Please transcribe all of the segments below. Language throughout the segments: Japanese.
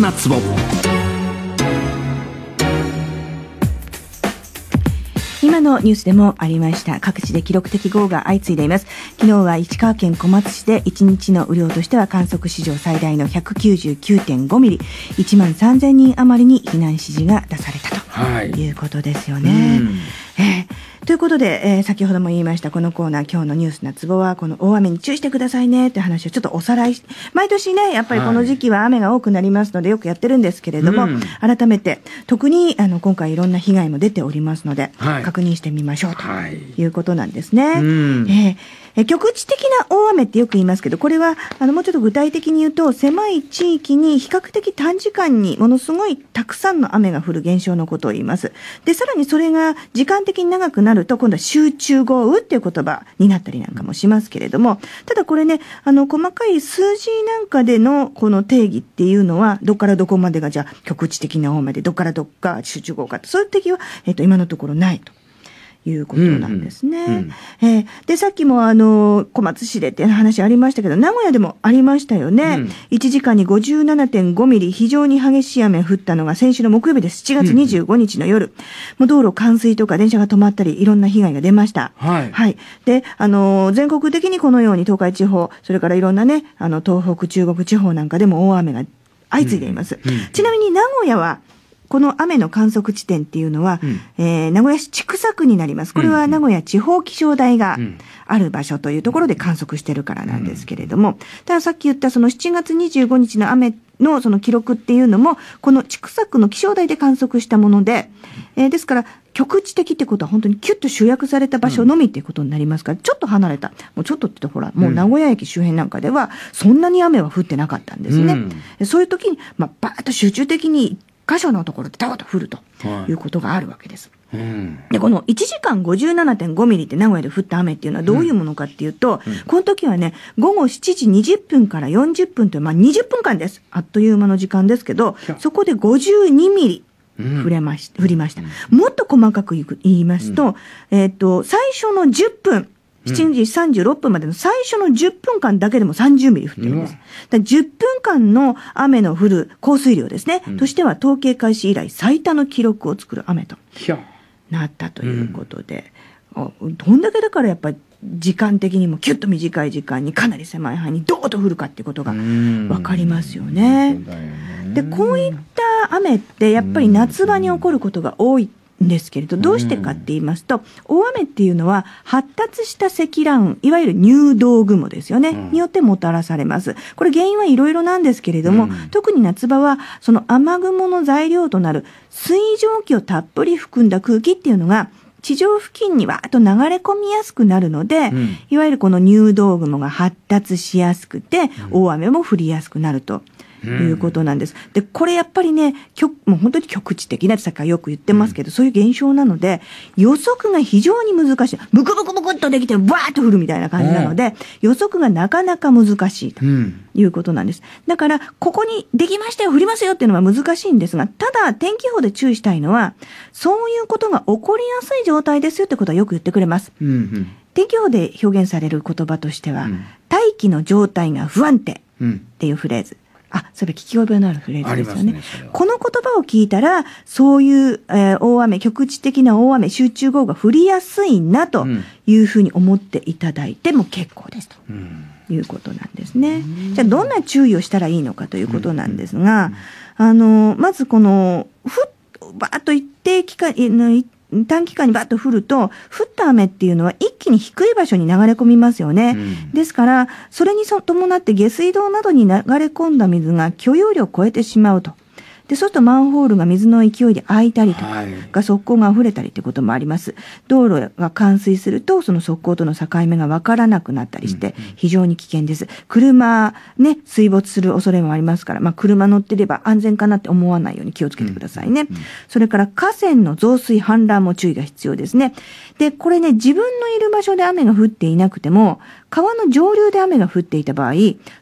なツボ今のニュースでもありました各地で記録的豪雨が相次いでいます昨日は市川県小松市で1日の雨量としては観測史上最大の199.5ミリ1万3000人余りに避難指示が出されたということですよね、はいえー、ということで、えー、先ほども言いました、このコーナー、今日のニュースなツボは、この大雨に注意してくださいねって話をちょっとおさらいし、毎年ね、やっぱりこの時期は雨が多くなりますので、よくやってるんですけれども、はい改めて、特にあの今回いろんな被害も出ておりますので、はい、確認してみましょうということなんですね。はいうん、えー局地的な大雨ってよく言いますけど、これはあのもうちょっと具体的に言うと、狭い地域に比較的短時間にものすごいたくさんの雨が降る現象のことを言います。で、さらにそれが時間的に長くなると、今度は集中豪雨っていう言葉になったりなんかもしますけれども、ただこれね、あの、細かい数字なんかでのこの定義っていうのは、どこからどこまでがじゃあ局地的な大雨で、どこからどこか集中豪雨かそういう定義は、えっ、と、今のところないと。いうことなんですね。えでさっきもあの小松市でって話ありましたけど名古屋でもありましたよね、うん、1時間に57.5ミリ非常に激しい雨降ったのが先週の木曜日です7月25日の夜、うん、もう道路冠水とか電車が止まったりいろんな被害が出ました。はい、はい、であの全国的にこのように東海地方それからいろんなねあの東北中国地方なんかでも大雨が相次いでいます、うんうん、ちなみに名古屋はこの雨の観測地点っていうのは、うん、えー、名古屋市千種区になります。これは名古屋地方気象台がある場所というところで観測してるからなんですけれども、たださっき言ったその7月25日の雨のその記録っていうのも、この千種区の気象台で観測したもので、えー、ですから、局地的ってことは本当にキュッと集約された場所のみっていうことになりますから、うん、ちょっと離れた、もうちょっとってほら、もう名古屋駅周辺なんかでは、そんなに雨は降ってなかったんですね。うん、そういう時に、まあ、バーッと集中的に箇所のところでダーッと降るということがあるわけです。はいでこの1時間57.5ミリって名古屋で降った雨っていうのはどういうものかっていうと、うんうん、この時はね、午後7時20分から40分という、まあ、20分間です。あっという間の時間ですけど、そこで52ミリ触れまし、降りました。もっと細かく言いますと、えっ、ー、と、最初の10分、7時36分までの最初の10分間だけでも30ミリ降ってるんです。だ10分間の雨の降る降水量ですね、うん、としては統計開始以来最多の記録を作る雨となったということで、うん、どんだけだからやっぱり時間的にもキュッと短い時間にかなり狭い範囲にどーと降るかっていうことが分かりますよね。よねでこういった雨ってやっぱり夏場に起こることが多いですけれど、どうしてかって言いますと、大雨っていうのは発達した積乱雲、いわゆる入道雲ですよね、によってもたらされます。これ原因はいろいろなんですけれども、特に夏場はその雨雲の材料となる水蒸気をたっぷり含んだ空気っていうのが、地上付近にわーっと流れ込みやすくなるので、うん、いわゆるこの入道雲が発達しやすくて、大雨も降りやすくなると。いうことなんです。で、これやっぱりね、もう本当に局地的な、さっきよく言ってますけど、うん、そういう現象なので、予測が非常に難しい。ブクブクブクっとできて、バーっと降るみたいな感じなので、予測がなかなか難しいということなんです。だから、ここにできましたよ、降りますよっていうのは難しいんですが、ただ、天気予報で注意したいのは、そういうことが起こりやすい状態ですよってことはよく言ってくれます。うんうん天気予報で表現される言葉としては、うん、大気の状態が不安定っていうフレーズ。うんあ、そういえば聞き覚えのあるフレーズですよね。ねこの言葉を聞いたら、そういう、えー、大雨、局地的な大雨、集中豪雨が降りやすいなというふうに思っていただいても結構ですと。いうことなんですね、うん、じゃあどんな注意をしたらいいのかということなんですが、うんうん、あのまずこのふっばっと一定期間一短期間にバッと降ると、降った雨っていうのは一気に低い場所に流れ込みますよね。うん、ですから、それに伴って下水道などに流れ込んだ水が許容量を超えてしまうと。でそうするとマンホールが水の勢いで開いたりとか、が側溝が溢れたりということもあります。道路が冠水すると、その側溝との境目が分からなくなったりして、非常に危険です。車、ね、水没する恐れもありますから、まあ、車乗ってれば安全かなって思わないように気をつけてくださいね。それから河川の増水、氾濫も注意が必要ですね。で、これね、自分のいる場所で雨が降っていなくても、川の上流で雨が降っていた場合、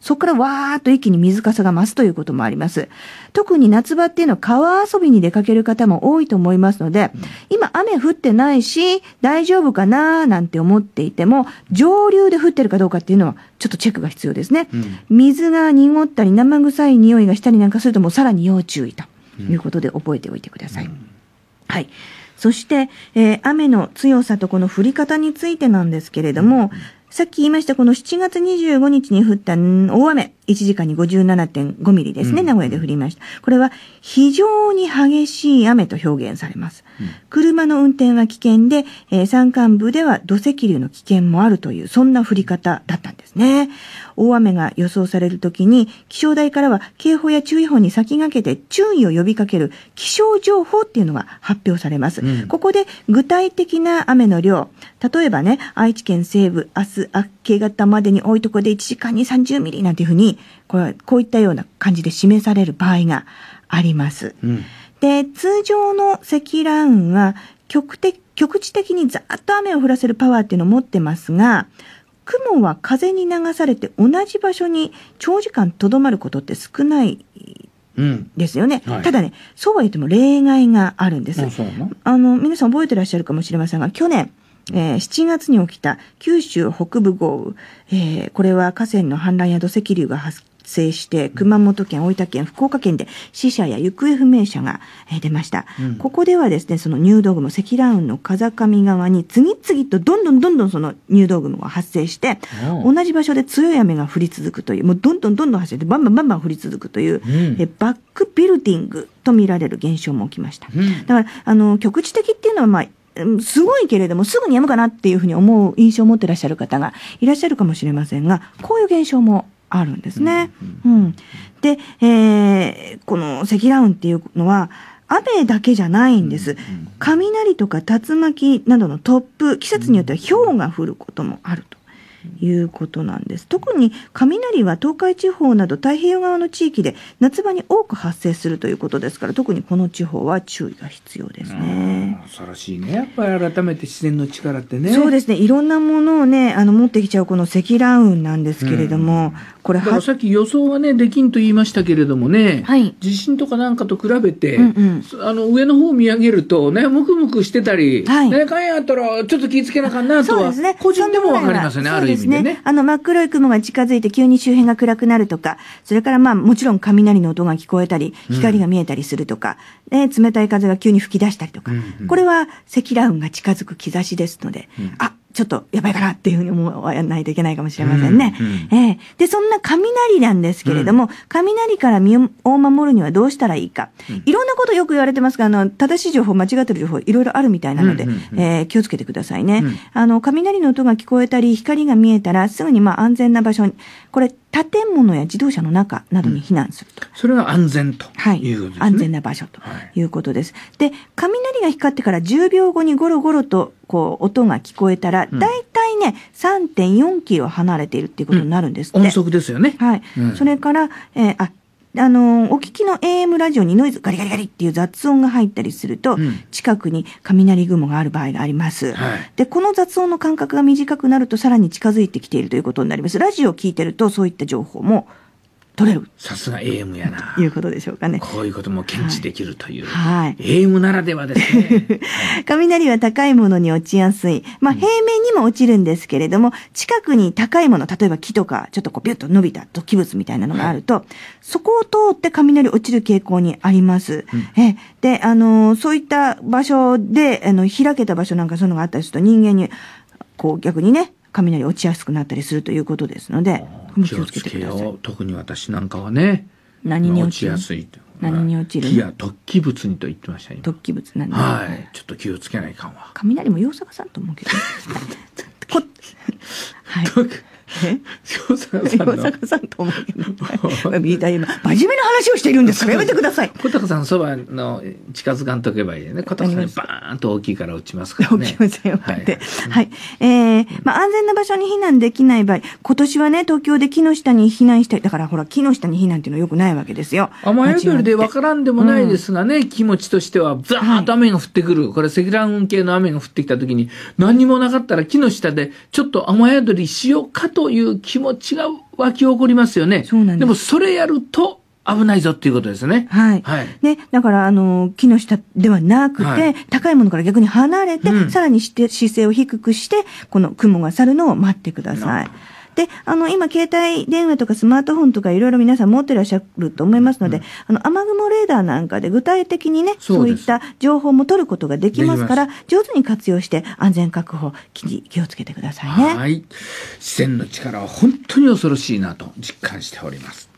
そこからわーっと一気に水かさが増すということもあります。特に夏場っていうのは川遊びに出かける方も多いと思いますので、今雨降ってないし、大丈夫かなーなんて思っていても、上流で降ってるかどうかっていうのはちょっとチェックが必要ですね。水が濁ったり生臭い匂いがしたりなんかするともうさらに要注意ということで覚えておいてください。はい。そして、えー、雨の強さとこの降り方についてなんですけれども、さっき言いました、この7月25日に降った大雨、1時間に57.5ミリですね、名古屋で降りました。これは非常に激しい雨と表現されます。車の運転は危険で、えー、山間部では土石流の危険もあるという、そんな降り方だったんですね。大雨が予想されるときに、気象台からは警報や注意報に先駆けて注意を呼びかける気象情報っていうのが発表されます。うん、ここで具体的な雨の量、例えばね、愛知県西部、明日明け方までに多いところで1時間に30ミリなんていうふうに、これこういったような感じで示される場合があります。うん、で、通常の積乱雲は局的、局地的にざっと雨を降らせるパワーっていうのを持ってますが、雲は風に流されて同じ場所に長時間とどまることって少ないですよね、はい、ただね、そうは言っても例外があるんです。あの、皆さん覚えてらっしゃるかもしれませんが、去年、えー、7月に起きた九州北部豪雨、えー、これは河川の氾濫や土石流が発生して熊本県、大分県、福岡県で死者や行方不明者が出ました、うん、ここではですねその入道雲積乱雲の風上側に次々とどんどんどんどんその入道雲が発生して、うん、同じ場所で強い雨が降り続くというもうどんどんどんどん発生してバンバンバンバン降り続くという、うん、えバックビルディングと見られる現象も起きました、だからあの局地的っていうのはまあすごいけれども、すぐにやむかなっていうふうに思う印象を持ってらっしゃる方がいらっしゃるかもしれませんが、こういう現象もあるんですね。うん、うんで、えー、この積乱雲っていうのは、雨だけじゃないんです。雷とか竜巻などの突風、季節によっては氷が降ることもあると。いうことなんです。特に雷は東海地方など太平洋側の地域で夏場に多く発生するということですから、特にこの地方は注意が必要ですね。恐ろしいね。やっぱり改めて自然の力ってね。そうですね。いろんなものをね、あの持ってきちゃうこの積乱雲なんですけれども、うん、これはさっき予想はねできんと言いましたけれどもね、はい、地震とかなんかと比べて、うんうん、あの上の方を見上げるとねむくむくしてたり、はい、ねかんやったらちょっと気付けなかんなとは、ね、個人でもわかりますね、ね、ある意ですねあの、真っ黒い雲が近づいて急に周辺が暗くなるとか、それからまあ、もちろん雷の音が聞こえたり、光が見えたりするとか、うん、ね、冷たい風が急に吹き出したりとか、うんうん、これは積乱雲が近づく兆しですので、うん、あ、ちょっとやばいかなっていうふうに思わないといけないかもしれませんね。うんうん、えー、で、そんな雷なんですけれども、うん、雷から身を守るにはどうしたらいいか、うん、いろんなことよく言われてますが、あの、正しい情報、間違ってる情報、いろいろあるみたいなので、うんうん、えー、気をつけてくださいね、うん、あの、雷の音が聞こえたり、光が見えたら、すぐにまあ安全な場所に、これ、建物や自動車の中などに避難すると。それは安全ということですね。はい、安全な場所ということです。はい、で、が光ってから10秒後にゴロゴロとこう音が聞こえたら、うん、大体ね、3.4キロ離れているっていうことになるんですって。うん、音速ですよね。はい。うん、それから、えー、あ、あのー、お聞きの AM ラジオにノイズガリガリガリっていう雑音が入ったりすると、うん、近くに雷雲がある場合があります、はい、で、この雑音の間隔が短くなるとさらに近づいてきているということになります。ラジオを聞いてるとそういった情報も取れるさすが AM やないうことでしょうかねこういうことも検知できるという、はい、AM ならではですね、雷は高いものに落ちやすいまあ平面にも落ちるんですけれども、近くに高いもの例えば木とかちょっとこうビュッと伸びた突起物みたいなのがあると、はい、そこを通って雷落ちる傾向にあります、うん、えであのそういった場所であの開けた場所なんかそういうのがあったりすると人間にこう逆にね、雷落ちやすくなったりするということですので、気をつけてください。特に私なんかはね、何に落ちやすい何に落ちるいや突起物にと言ってました突起物なんで、はい、ちょっと気をつけないかんわ雷もようささんと思うけど はい洋坂さんと思うけど、ね、今真面目な話をしているんですやめてください小高さんそばの近づかんとけばいいね小高さんバーンと大きいから落ちますからね落ちませんよはい、はい、えー、まあ、安全な場所に避難できない場合今年はね東京で木の下に避難したいだからほら木の下に避難っていうのはよくないわけですよ雨宿りで分からんでもないですがね、うん、気持ちとしてはザーッと雨が降ってくる、はい、これ積乱雲系の雨が降ってきた時に何もなかったら木の下でちょっと雨宿りしようかっという気持ちが湧き起こりますよね。そうなんです。でもそれやると、危ないぞっていうことですね。はい。はい、ね、だから、あの、木の下ではなくて、はい、高いものから逆に離れて、うん、さらにして姿勢を低くして、この雲が去るのを待ってください。で、あの、今、携帯電話とかスマートフォンとかいろいろ皆さん持ってらっしゃると思いますので、うん、あの、雨雲レーダーなんかで具体的にね、そういった情報も取ることができますから、上手に活用して安全確保、気気をつけてくださいね。はい。自然の力は本当に恐ろしいなと実感しております。